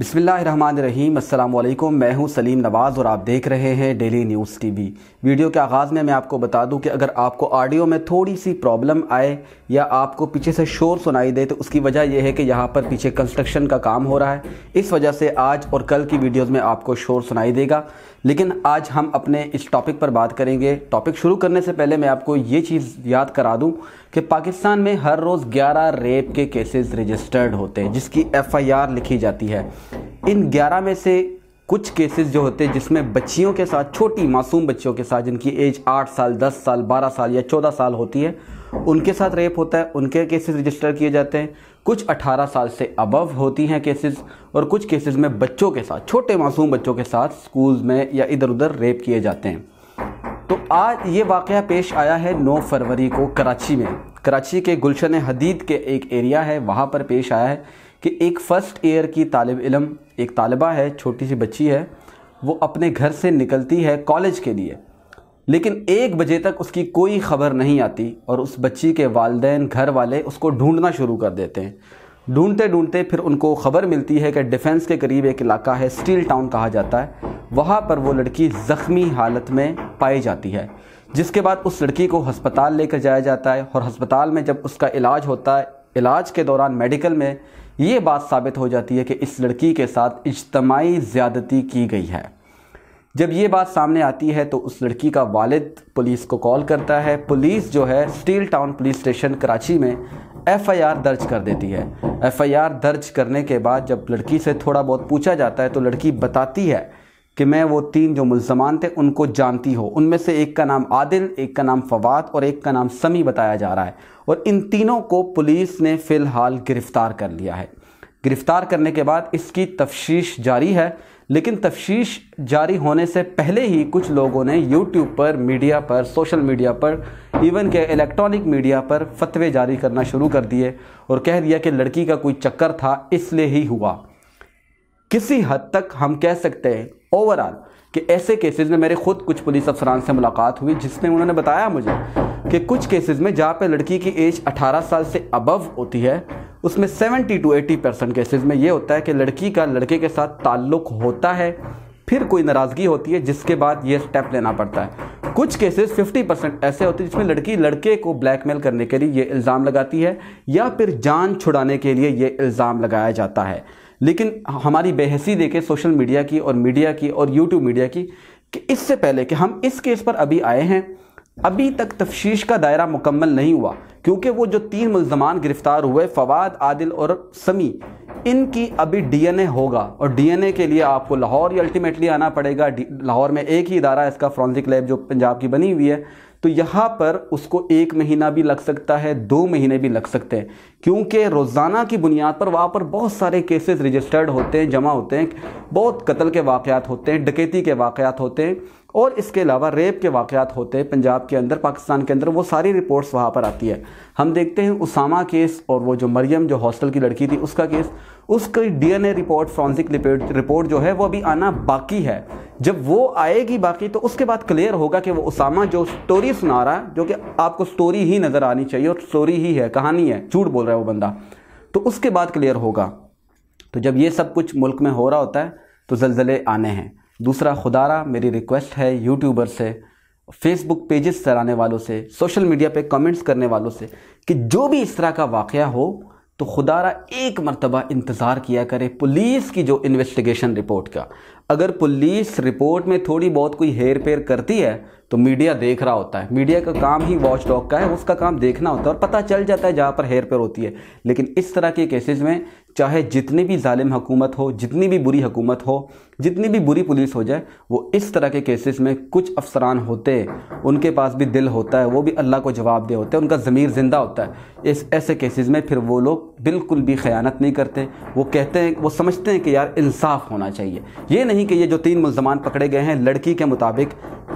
बिसमीम अल्लाम मैं हूं सलीम नवाज़ और आप देख रहे हैं डेली न्यूज़ टीवी वीडियो के आगाज़ में मैं आपको बता दूं कि अगर आपको ऑडियो में थोड़ी सी प्रॉब्लम आए या आपको पीछे से शोर सुनाई दे तो उसकी वजह यह है कि यहाँ पर पीछे कंस्ट्रक्शन का काम हो रहा है इस वजह से आज और कल की वीडियोज़ में आपको शोर सुनाई देगा लेकिन आज हम अपने इस टॉपिक पर बात करेंगे टॉपिक शुरू करने से पहले मैं आपको ये चीज़ याद करा दूँ कि पाकिस्तान में हर रोज़ ग्यारह रेप के केसेज़ रजिस्टर्ड होते हैं जिसकी एफ़ लिखी जाती है इन 11 में से कुछ केसेस जो होते हैं जिसमें बच्चियों के साथ छोटी मासूम बच्चियों के साथ जिनकी एज 8 साल 10 साल 12 साल या 14 साल होती है उनके साथ रेप होता है उनके केसेस रजिस्टर किए जाते हैं कुछ 18 साल से अबव होती हैं केसेस और कुछ केसेस में बच्चों के साथ छोटे मासूम बच्चों के साथ स्कूल में या इधर उधर रेप किए जाते हैं तो आज ये वाक़ पेश आया है नौ फरवरी को कराची में कराची के गुलशन हदीद के एक एरिया है वहाँ पर पेश आया है कि एक फ़र्स्ट ईयर की तालब इलम एक तालबा है छोटी सी बच्ची है वो अपने घर से निकलती है कॉलेज के लिए लेकिन एक बजे तक उसकी कोई ख़बर नहीं आती और उस बच्ची के वालदेन घर वाले उसको ढूंढना शुरू कर देते हैं ढूंढते ढूंढते फिर उनको ख़बर मिलती है कि डिफेंस के करीब एक इलाका है स्टील टाउन कहा जाता है वहाँ पर वो लड़की ज़ख्मी हालत में पाई जाती है जिसके बाद उस लड़की को हस्पताल लेकर जाया जाता है और हस्पताल में जब उसका इलाज होता है इलाज के दौरान मेडिकल में ये बात साबित हो जाती है कि इस लड़की के साथ इज्तमाही ज़्यादती की गई है जब ये बात सामने आती है तो उस लड़की का वालिद पुलिस को कॉल करता है पुलिस जो है steel town police station Karachi में एफआईआर दर्ज कर देती है एफआईआर दर्ज करने के बाद जब लड़की से थोड़ा बहुत पूछा जाता है तो लड़की बताती है कि मैं वो तीन जो मुलजमान थे उनको जानती हो उनमें से एक का नाम आदिल एक का नाम फवाद और एक का नाम समी बताया जा रहा है और इन तीनों को पुलिस ने फ़िलहाल गिरफ़्तार कर लिया है गिरफ़्तार करने के बाद इसकी तफ्श जारी है लेकिन तफ्श जारी होने से पहले ही कुछ लोगों ने यूट्यूब पर मीडिया पर सोशल मीडिया पर इवन के इलेक्ट्रॉनिक मीडिया पर फतवे जारी करना शुरू कर दिए और कह दिया कि लड़की का कोई चक्कर था इसलिए ही हुआ किसी हद तक हम कह सकते हैं ओवरऑल कि ऐसे केसेस में मेरे खुद कुछ पुलिस अफसरान से मुलाकात हुई जिसमें उन्होंने बताया मुझे कि कुछ केसेस में जहाँ पे लड़की की एज 18 साल से अबव होती है उसमें 70 टू 80 परसेंट केसेज में ये होता है कि लड़की का लड़के के साथ ताल्लुक होता है फिर कोई नाराज़गी होती है जिसके बाद ये स्टेप लेना पड़ता है कुछ केसेस 50 परसेंट ऐसे होते हैं जिसमें लड़की लड़के को ब्लैकमेल करने के लिए ये इल्ज़ाम लगाती है या फिर जान छुड़ाने के लिए ये इल्ज़ाम लगाया जाता है लेकिन हमारी बेहसी देखे सोशल मीडिया की और मीडिया की और यूट्यूब मीडिया की कि इससे पहले कि हम इस केस पर अभी आए हैं अभी तक तफ्श का दायरा मुकम्मल नहीं हुआ क्योंकि वो जो तीन मुलजमान गिरफ्तार हुए फवाद आदिल और समी इनकी अभी डीएनए होगा और डीएनए के लिए आपको लाहौर ही अल्टीमेटली आना पड़ेगा लाहौर में एक ही इदारा इसका फॉरेंसिक लैब जो पंजाब की बनी हुई है तो यहाँ पर उसको एक महीना भी लग सकता है दो महीने भी लग सकते हैं क्योंकि रोज़ाना की बुनियाद पर वहाँ पर बहुत सारे केसेस रजिस्टर्ड होते हैं जमा होते हैं बहुत कत्ल के वाक़ होते हैं डकैती के वाक़ात होते हैं और इसके अलावा रेप के वाक़ात होते हैं पंजाब के अंदर पाकिस्तान के अंदर वो सारी रिपोर्ट्स वहाँ पर आती है हम देखते हैं उसामा केस और वो जो मरियम जो हॉस्टल की लड़की थी उसका केस उसकी डीएनए रिपोर्ट फॉरेंसिक रिपोर्ट जो है वो अभी आना बाकी है जब वो आएगी बाकी तो उसके बाद क्लियर होगा कि वो उसामा जो स्टोरी सुना रहा है जो कि आपको स्टोरी ही नज़र आनी चाहिए और स्टोरी ही है कहानी है झूठ बोल रहा है वो बंदा तो उसके बाद क्लियर होगा तो जब ये सब कुछ मुल्क में हो रहा होता है तो जलजले आने हैं दूसरा खुदारा मेरी रिक्वेस्ट है यूट्यूबर से फेसबुक पेजेस चलाने वालों से सोशल मीडिया पे कमेंट्स करने वालों से कि जो भी इस तरह का वाक़ हो तो खुदारा एक मरतबा इंतज़ार किया करे पुलिस की जो इन्वेस्टिगेशन रिपोर्ट का अगर पुलिस रिपोर्ट में थोड़ी बहुत कोई हेर पेर करती है तो मीडिया देख रहा होता है मीडिया का काम ही वॉच डॉग का है उसका काम देखना होता है और पता चल जाता है जहाँ पर हेर पर होती है लेकिन इस तरह के केसेस में चाहे जितनी भी ालिम हुकूमत हो जितनी भी बुरी हुकूमत हो जितनी भी बुरी पुलिस हो जाए वो इस तरह के केसेस में कुछ अफसरान होते उनके पास भी दिल होता है वो भी अल्लाह को जवाब दे होते हैं उनका ज़मीर ज़िंदा होता है इस ऐसे केसेस में फिर वो लोग बिल्कुल भी ख़यानत नहीं करते वो कहते हैं वो समझते हैं कि यार इंसाफ होना चाहिए ये नहीं कि ये जो तीन मुलजमान पकड़े गए हैं लड़की के मुताबिक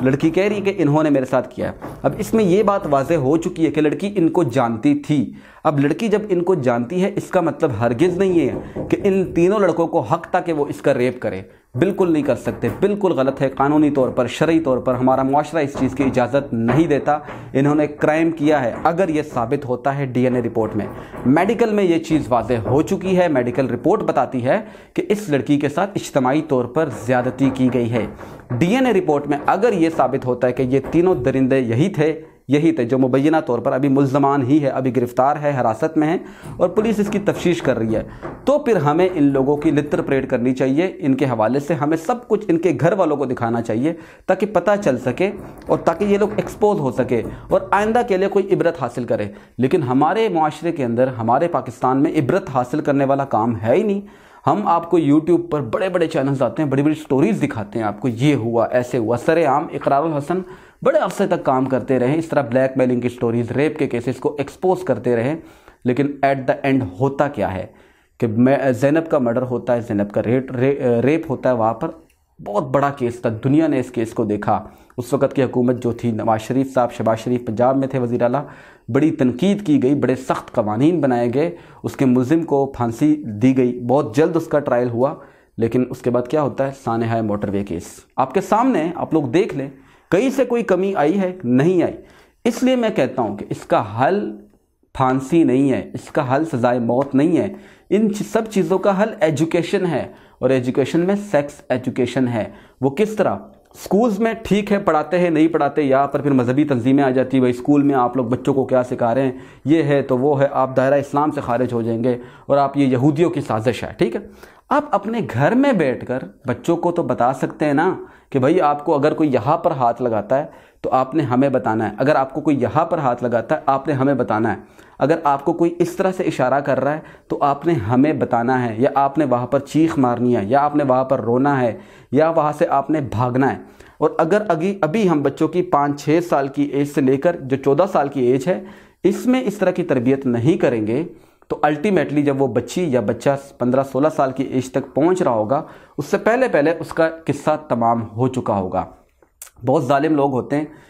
लड़की कह रही है कि इन्होंने मेरे साथ किया है अब इसमें ये बात वाजह हो चुकी है कि लड़की इनको जानती थी अब लड़की जब इनको जानती है इसका मतलब हरगिज़ नहीं है कि इन तीनों लड़कों को हक था कि वो इसका रेप करे बिल्कुल नहीं कर सकते बिल्कुल गलत है कानूनी तौर पर शर्य तौर पर हमारा माशरा इस चीज़ की इजाज़त नहीं देता इन्होंने क्राइम किया है अगर ये साबित होता है डीएनए रिपोर्ट में मेडिकल में ये चीज़ वाजह हो चुकी है मेडिकल रिपोर्ट बताती है कि इस लड़की के साथ इज्तमाही तौर पर ज़्यादती की गई है डी रिपोर्ट में अगर ये साबित होता है कि ये तीनों दरिंदे यही थे यही थे जो मुबैना तौर पर अभी मुलजमान ही है अभी गिरफ़्तार है हिरासत में है और पुलिस इसकी तफ्श कर रही है तो फिर हमें इन लोगों की लित्र परेड करनी चाहिए इनके हवाले से हमें सब कुछ इनके घर वालों को दिखाना चाहिए ताकि पता चल सके और ताकि ये लोग एक्सपोज हो सके और आइंदा के लिए कोई इबरत हासिल करे लेकिन हमारे माशरे के अंदर हमारे पाकिस्तान में इबरत हासिल करने वाला काम है ही नहीं हम आपको यूट्यूब पर बड़े बड़े चैनल्स आते हैं बड़ी बड़ी स्टोरीज़ दिखाते हैं आपको ये हुआ ऐसे हुआ सरेआम इकरारुल हसन बड़े अरसे तक काम करते रहे इस तरह ब्लैकमेलिंग की स्टोरीज रेप के केसेस को एक्सपोज करते रहे लेकिन एट द एंड होता क्या है कि मैं जैनब का मर्डर होता है जैनब का रेट रे, रेप होता है वहाँ पर बहुत बड़ा केस था दुनिया ने इस केस को देखा उस वक्त की हुकूमत जो थी नवाज शरीफ साहब शबाज शरीफ पंजाब में थे वजी अला बड़ी तनकीद की गई बड़े सख्त कवानीन बनाए गए उसके मुलिम को फांसी दी गई बहुत जल्द उसका ट्रायल हुआ लेकिन उसके बाद क्या होता है सानहा मोटरवे केस आपके सामने आप लोग देख लें कहीं से कोई कमी आई है नहीं आई इसलिए मैं कहता हूं कि इसका हल फांसी नहीं है इसका हल सजाए मौत नहीं है इन सब चीज़ों का हल एजुकेशन है और एजुकेशन में सेक्स एजुकेशन है वो किस तरह स्कूल्स में ठीक है पढ़ाते हैं नहीं पढ़ाते यहाँ पर फिर मजहबी तंजीमें आ जाती है भाई स्कूल में आप लोग बच्चों को क्या सिखा रहे हैं ये है तो वो है आप दायरा इस्लाम से खारिज हो जाएंगे और आप ये यहूदियों की साजिश है ठीक है आप अपने घर में बैठकर बच्चों को तो बता सकते हैं ना कि भाई आपको अगर कोई यहाँ पर हाथ लगाता है तो आपने हमें बताना है अगर आपको कोई यहाँ पर हाथ लगाता है आपने हमें बताना है अगर आपको कोई इस तरह से इशारा कर रहा है तो आपने हमें बताना है या आपने वहाँ पर चीख मारनी है या आपने वहाँ पर रोना है या वहाँ से आपने भागना है और अगर अभी अभी हम बच्चों की पाँच छः साल की एज से लेकर जो चौदह साल की एज है इसमें इस तरह की तरबियत नहीं करेंगे तो अल्टीमेटली जब वो बच्ची या बच्चा 15-16 साल की एज तक पहुंच रहा होगा उससे पहले पहले उसका किस्सा तमाम हो चुका होगा बहुत ालिम लोग होते हैं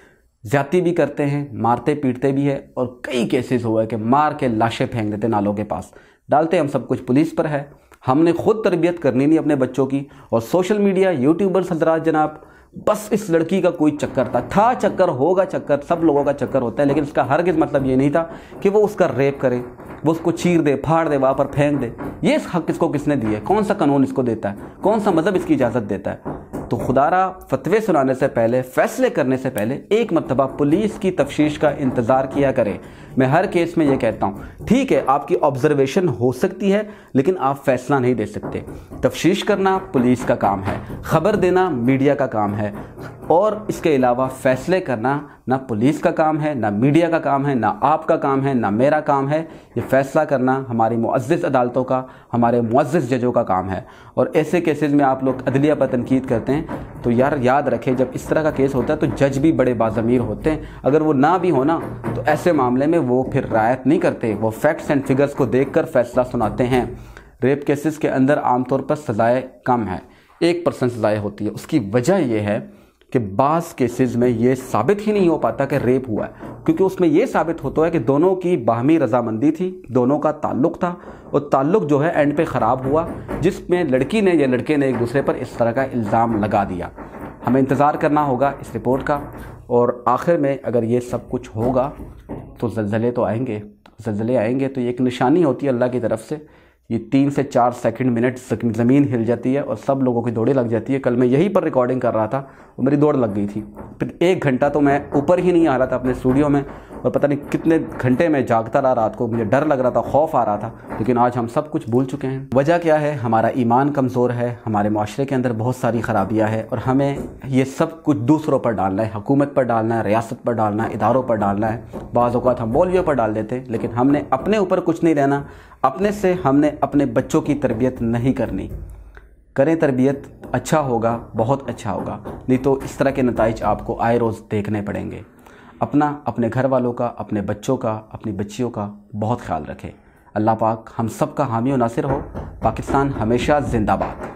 ज़्यादती भी करते हैं मारते पीटते भी है और कई केसेस हुए कि मार के लाशें फेंक देते नालों के पास डालते हम सब कुछ पुलिस पर है हमने खुद तरबियत करनी नहीं अपने बच्चों की और सोशल मीडिया यूट्यूबर्स हजरात जनाब बस इस लड़की का कोई चक्कर था था चक्कर होगा चक्कर सब लोगों का चक्कर होता है लेकिन इसका किस मतलब ये नहीं था कि वो उसका रेप करे वो उसको चीर दे फाड़ दे वहाँ पर फेंक दे ये हक इसको किसने दिया है कौन सा कानून इसको देता है कौन सा मज़हब मतलब इसकी इजाज़त देता है तो खुदारा फतवे सुनाने से पहले फैसले करने से पहले एक मरतबा पुलिस की तफ्श का इंतज़ार किया करें मैं हर केस में ये कहता हूँ ठीक है आपकी ऑब्जर्वेशन हो सकती है लेकिन आप फैसला नहीं दे सकते तफ्श करना पुलिस का काम है ख़बर देना मीडिया का काम है और इसके अलावा फैसले करना ना पुलिस का काम है ना मीडिया का काम है ना आपका काम है ना मेरा काम है ये फैसला करना हमारी मुआज़ अदालतों का हमारे मुआज़ जजों का काम है और ऐसे केसेस में आप लोग अदलिया पर तनकीद करते हैं तो यार याद रखें जब इस तरह का केस होता है तो जज भी बड़े बाज़मीर होते हैं अगर वो ना भी हो ना तो ऐसे मामले में वो फिर रायत नहीं करते वो फैक्ट्स एंड फिगर्स को देख कर फैसला सुनाते हैं रेप केसेस के अंदर आमतौर पर सज़ाएँ कम है एक परसेंट सज़ाएँ होती है उसकी वजह यह है कि बास केसेस में ये साबित ही नहीं हो पाता कि रेप हुआ है क्योंकि उसमें ये साबित होता है कि दोनों की बाहमी रजामंदी थी दोनों का ताल्लुक था और ताल्लुक जो है एंड पे ख़राब हुआ जिसमें लड़की ने या लड़के ने एक दूसरे पर इस तरह का इल्ज़ाम लगा दिया हमें इंतज़ार करना होगा इस रिपोर्ट का और आखिर में अगर ये सब कुछ होगा तो जलजले तो आएंगे जलजले आएंगे तो ये एक निशानी होती है अल्लाह की तरफ से ये तीन से चार सेकंड मिनट ज़मीन हिल जाती है और सब लोगों की दौड़ें लग जाती है कल मैं यहीं पर रिकॉर्डिंग कर रहा था और मेरी दौड़ लग गई थी फिर एक घंटा तो मैं ऊपर ही नहीं आ रहा था अपने स्टूडियो में और पता नहीं कितने घंटे में जागता रहा रात को मुझे डर लग रहा था खौफ आ रहा था लेकिन आज हम सब कुछ भूल चुके हैं वजह क्या है हमारा ईमान कमज़ोर है हमारे माशरे के अंदर बहुत सारी खराबियाँ हैं और हमें ये सब कुछ दूसरों पर डालना है हकूमत पर डालना है रियासत पर डालना है इदारों पर डालना है अवत हम मौलवियों पर डाल देते हैं लेकिन हमने अपने ऊपर कुछ नहीं रहना अपने से हमने अपने बच्चों की तरबियत नहीं करनी करें तरबियत अच्छा होगा बहुत अच्छा होगा नहीं तो इस तरह के नतज आपको आए रोज़ देखने पड़ेंगे अपना अपने घर वालों का अपने बच्चों का अपनी बच्चियों का बहुत ख्याल रखें अल्लाह पाक हम सब का हामी नासिर हो पाकिस्तान हमेशा जिंदाबाद